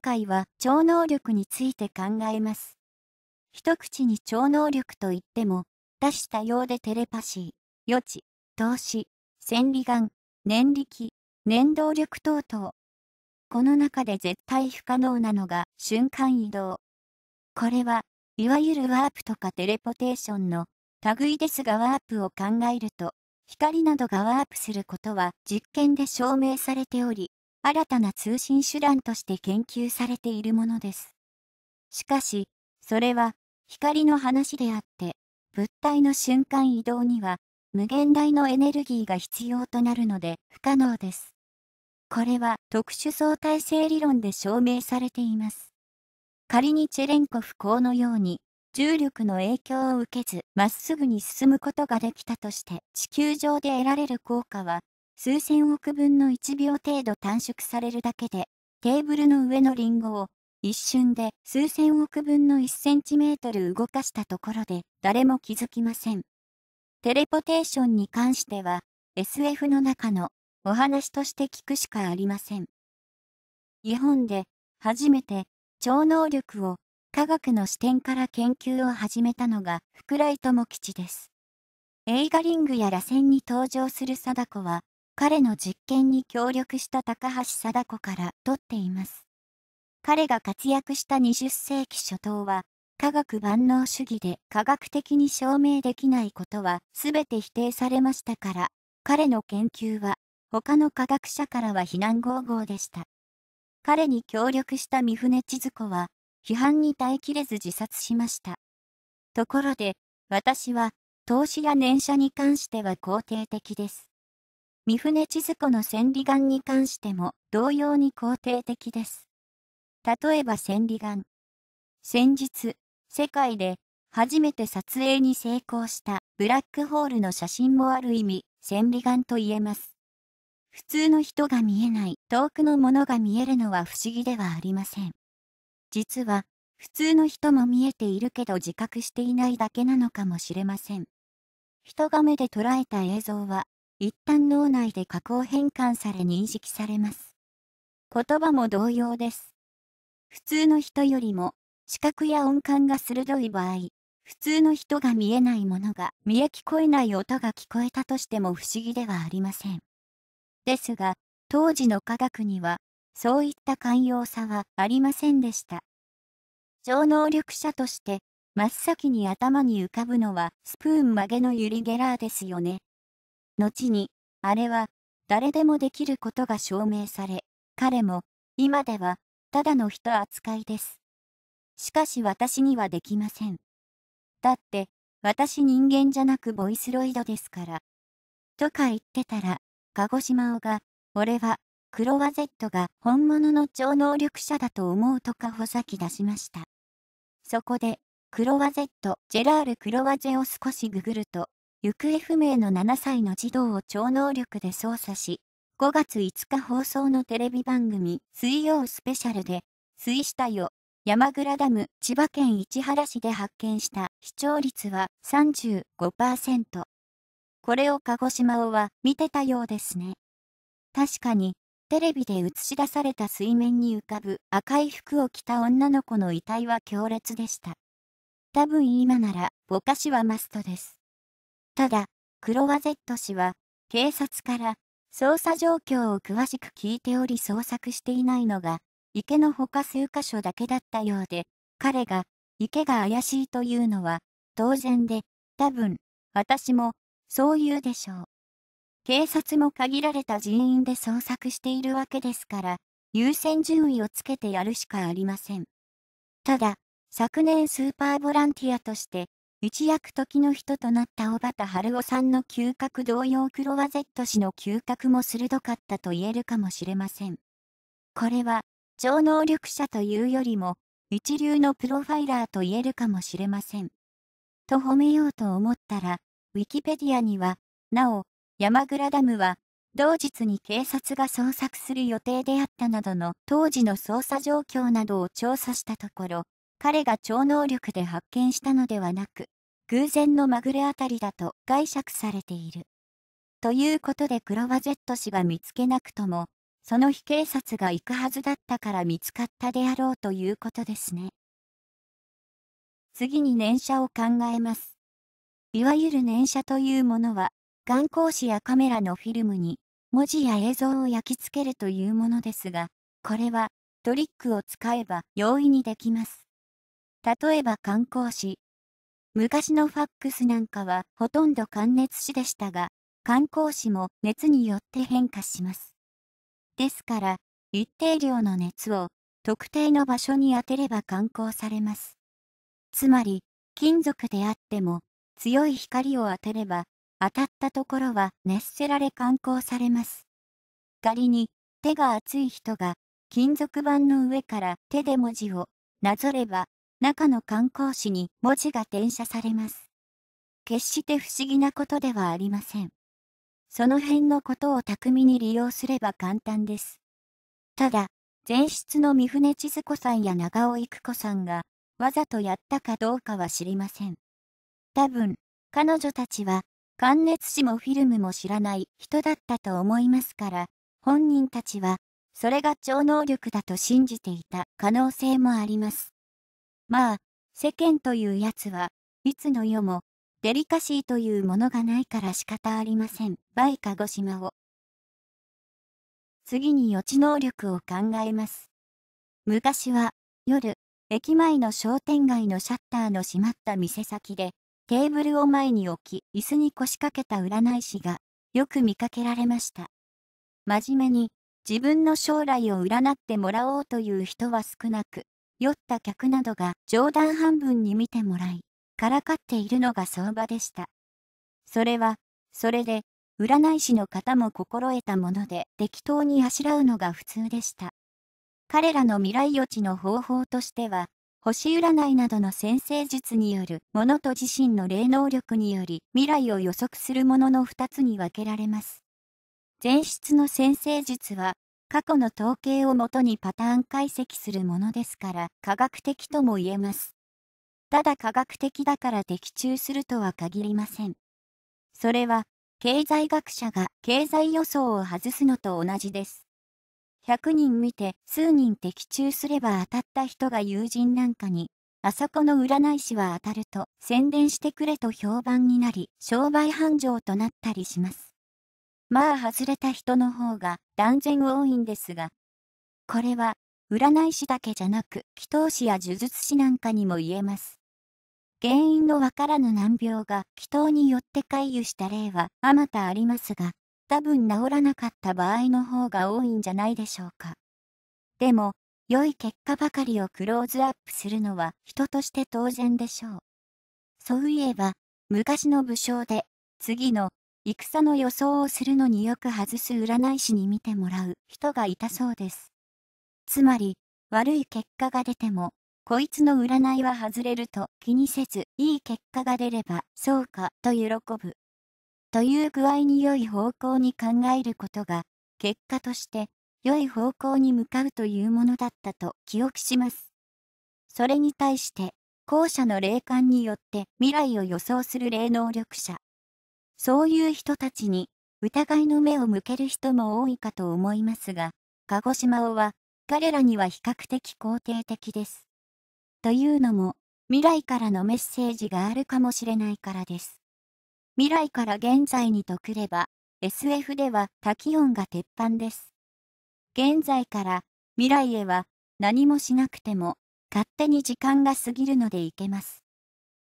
回は超能力について考えます。一口に超能力といっても、多種多様でテレパシー、予知、投資、千里眼、念力、念動力等々。この中で絶対不可能なのが瞬間移動。これは、いわゆるワープとかテレポテーションの類ですがワープを考えると、光などがワープすることは実験で証明されており、新たな通信手段として研究されているものです。しかし、それは光の話であって、物体の瞬間移動には無限大のエネルギーが必要となるので不可能です。これは特殊相対性理論で証明されています。仮にチェレンコフ項のように重力の影響を受けずまっすぐに進むことができたとして地球上で得られる効果は数千億分の1秒程度短縮されるだけで、テーブルの上のリンゴを一瞬で数千億分の1センチメートル動かしたところで誰も気づきません。テレポテーションに関しては SF の中のお話として聞くしかありません。日本で初めて超能力を科学の視点から研究を始めたのが福来智吉です。映画リングや螺旋に登場する貞子は彼の実験に協力した高橋貞子から取っています。彼が活躍した20世紀初頭は、科学万能主義で科学的に証明できないことは全て否定されましたから、彼の研究は他の科学者からは非難合々でした。彼に協力した三船千鶴子は、批判に耐えきれず自殺しました。ところで、私は、投資や年謝に関しては肯定的です。三船千鶴子の千里眼に関しても同様に肯定的です。例えば千里眼。先日、世界で初めて撮影に成功したブラックホールの写真もある意味、千里眼と言えます。普通の人が見えない遠くのものが見えるのは不思議ではありません。実は、普通の人も見えているけど自覚していないだけなのかもしれません。人が目で捉えた映像は一旦脳内で加工変換され認識されます。言葉も同様です。普通の人よりも、視覚や音感が鋭い場合、普通の人が見えないものが見え聞こえない音が聞こえたとしても不思議ではありません。ですが、当時の科学には、そういった寛容さはありませんでした。超能力者として、真っ先に頭に浮かぶのはスプーン曲げのユリ・ゲラーですよね。後に、あれは、誰でもできることが証明され、彼も、今では、ただの人扱いです。しかし私にはできません。だって、私人間じゃなくボイスロイドですから。とか言ってたら、鹿児島をが、俺は、クロワゼットが本物の超能力者だと思うとかほざき出しました。そこで、クロワゼット、ジェラール・クロワゼを少しググると、行方不明の7歳の児童を超能力で操作し、5月5日放送のテレビ番組水曜スペシャルで、水死体を山倉ダム千葉県市原市で発見した視聴率は35%。これを鹿児島をは見てたようですね。確かに、テレビで映し出された水面に浮かぶ赤い服を着た女の子の遺体は強烈でした。多分今なら、ぼかしはマストです。ただ、クロワゼット氏は、警察から、捜査状況を詳しく聞いており捜索していないのが、池のほか数箇所だけだったようで、彼が、池が怪しいというのは、当然で、多分、私も、そう言うでしょう。警察も限られた人員で捜索しているわけですから、優先順位をつけてやるしかありません。ただ、昨年スーパーボランティアとして、一躍時の人となった小畑春夫さんの嗅覚同様クロワゼット氏の嗅覚も鋭かったと言えるかもしれません。これは、超能力者というよりも、一流のプロファイラーと言えるかもしれません。と褒めようと思ったら、ウィキペディアには、なお、山倉ダムは、同日に警察が捜索する予定であったなどの当時の捜査状況などを調査したところ、彼が超能力で発見したのではなく、偶然のまぐれあたりだと解釈されている。ということでクロワゼット氏が見つけなくとも、その日警察が行くはずだったから見つかったであろうということですね。次に念写を考えます。いわゆる念写というものは、眼光紙やカメラのフィルムに文字や映像を焼き付けるというものですが、これはトリックを使えば容易にできます。例えば観光誌。昔のファックスなんかはほとんど関熱紙でしたが、観光誌も熱によって変化します。ですから、一定量の熱を特定の場所に当てれば観光されます。つまり、金属であっても強い光を当てれば、当たったところは熱せられ観光されます。仮に手が熱い人が金属板の上から手で文字をなぞれば中の観光誌に文字が転写されます。決して不思議なことではありません。その辺のことを巧みに利用すれば簡単です。ただ、前室の三船千鶴子さんや長尾育子さんが、わざとやったかどうかは知りません。多分、彼女たちは、関熱誌もフィルムも知らない人だったと思いますから、本人たちは、それが超能力だと信じていた可能性もあります。まあ、世間というやつはいつの世もデリカシーというものがないから仕方ありません。バイ鹿児島を。次に予知能力を考えます。昔は、夜、駅前の商店街のシャッターの閉まった店先で、テーブルを前に置き、椅子に腰掛けた占い師が、よく見かけられました。真面目に、自分の将来を占ってもらおうという人は少なく、酔った客などが冗談半分に見てもらい、からかっているのが相場でした。それは、それで、占い師の方も心得たもので適当にあしらうのが普通でした。彼らの未来予知の方法としては、星占いなどの先生術によるものと自身の霊能力により未来を予測するものの2つに分けられます。前出の先生術は過去の統計をもとにパターン解析するものですから科学的とも言えます。ただ科学的だから的中するとは限りません。それは経済学者が経済予想を外すのと同じです。100人見て数人的中すれば当たった人が友人なんかに、あそこの占い師は当たると宣伝してくれと評判になり、商売繁盛となったりします。まあ外れた人の方が断然多いんですが、これは占い師だけじゃなく、祈祷師や呪術師なんかにも言えます。原因のわからぬ難病が祈祷によって回遊した例はあまたありますが、多分治らなかった場合の方が多いんじゃないでしょうか。でも、良い結果ばかりをクローズアップするのは人として当然でしょう。そういえば、昔の武将で、次の戦の予想をするのによく外す占い師に見てもらう人がいたそうです。つまり、悪い結果が出ても、こいつの占いは外れると気にせず、いい結果が出れば、そうか、と喜ぶ。という具合に良い方向に考えることが、結果として、良い方向に向かうというものだったと記憶します。それに対して、後者の霊感によって未来を予想する霊能力者そういう人たちに疑いの目を向ける人も多いかと思いますが、鹿児島をは彼らには比較的肯定的です。というのも、未来からのメッセージがあるかもしれないからです。未来から現在にとくれば、SF では多気温が鉄板です。現在から未来へは何もしなくても勝手に時間が過ぎるのでいけます。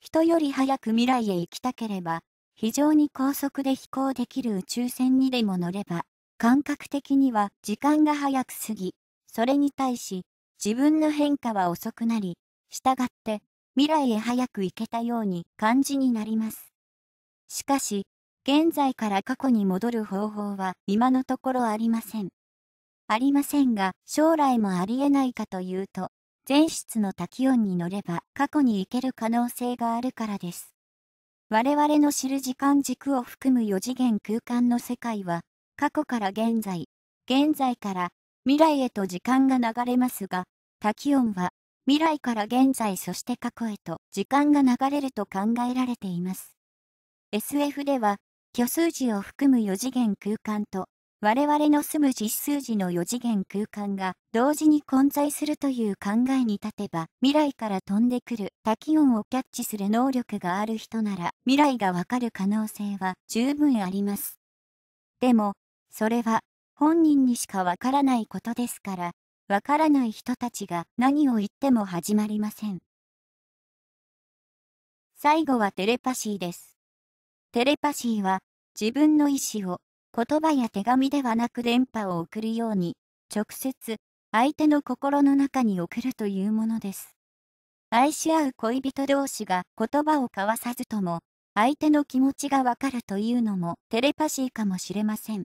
人より早く未来へ行きたければ非常に高速で飛行できる宇宙船にでも乗れば、感覚的には時間が早く過ぎ、それに対し、自分の変化は遅くなり、従って、未来へ早く行けたように感じになります。しかし、現在から過去に戻る方法は今のところありません。ありませんが、将来もありえないかというと、前室の滝音に乗れば過去に行ける可能性があるからです。我々の知る時間軸を含む4次元空間の世界は、過去から現在、現在から未来へと時間が流れますが、多気温は、未来から現在そして過去へと時間が流れると考えられています。SF では、虚数字を含む4次元空間と我々の住む実数字の4次元空間が同時に混在するという考えに立てば、未来から飛んでくる多気音をキャッチする能力がある人なら、未来がわかる可能性は十分あります。でも、それは本人にしかわからないことですから、わからない人たちが何を言っても始まりません。最後はテレパシーです。テレパシーは自分の意思を言葉や手紙ではなく電波を送るように、直接、相手の心の中に送るというものです。愛し合う恋人同士が言葉を交わさずとも、相手の気持ちがわかるというのもテレパシーかもしれません。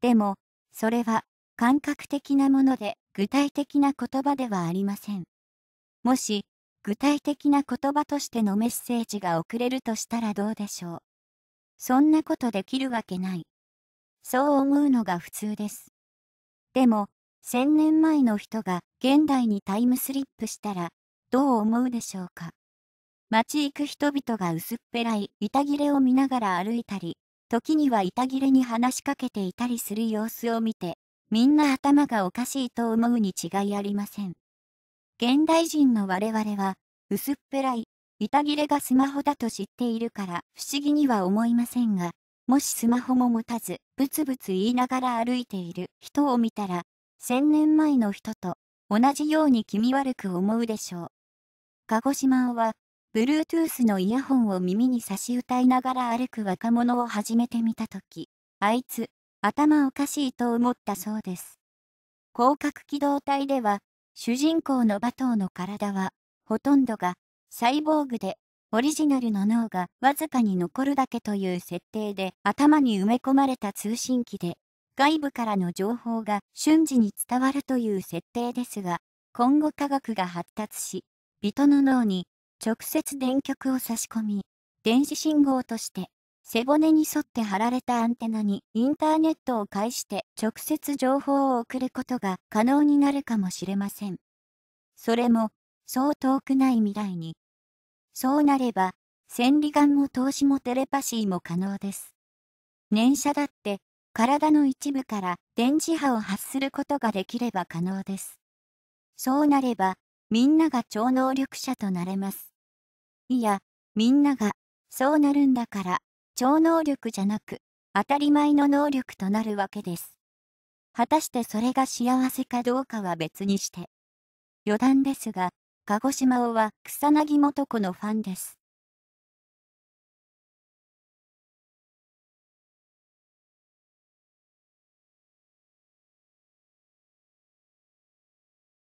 でも、それは感覚的なもので具体的な言葉ではありません。もし、具体的な言葉としてのメッセージが送れるとしたらどうでしょう。そんなことできるわけない。そう思うのが普通です。でも、千年前の人が現代にタイムスリップしたら、どう思うでしょうか。街行く人々が薄っぺらい板切れを見ながら歩いたり、時には板切れに話しかけていたりする様子を見て、みんな頭がおかしいと思うに違いありません。現代人の我々は、薄っぺらい、板切れがスマホだと知っているから不思議には思いませんが、もしスマホも持たず、ブツブツ言いながら歩いている人を見たら、千年前の人と同じように気味悪く思うでしょう。鹿児島は、Bluetooth のイヤホンを耳に差し歌いながら歩く若者を始めてみたとき、あいつ、頭おかしいと思ったそうです。広角機動隊では、主人公のバトーの体は、ほとんどが、サイボーグで、オリジナルの脳がわずかに残るだけという設定で頭に埋め込まれた通信機で、外部からの情報が瞬時に伝わるという設定ですが、今後科学が発達し、人の脳に直接電極を差し込み、電子信号として背骨に沿って貼られたアンテナにインターネットを介して直接情報を送ることが可能になるかもしれません。それもそう遠くない未来にそうなれば、千里眼も投資もテレパシーも可能です。念写だって、体の一部から電磁波を発することができれば可能です。そうなれば、みんなが超能力者となれます。いや、みんなが、そうなるんだから、超能力じゃなく、当たり前の能力となるわけです。果たしてそれが幸せかどうかは別にして。余談ですが、鹿児島王は草薙素子のファンです。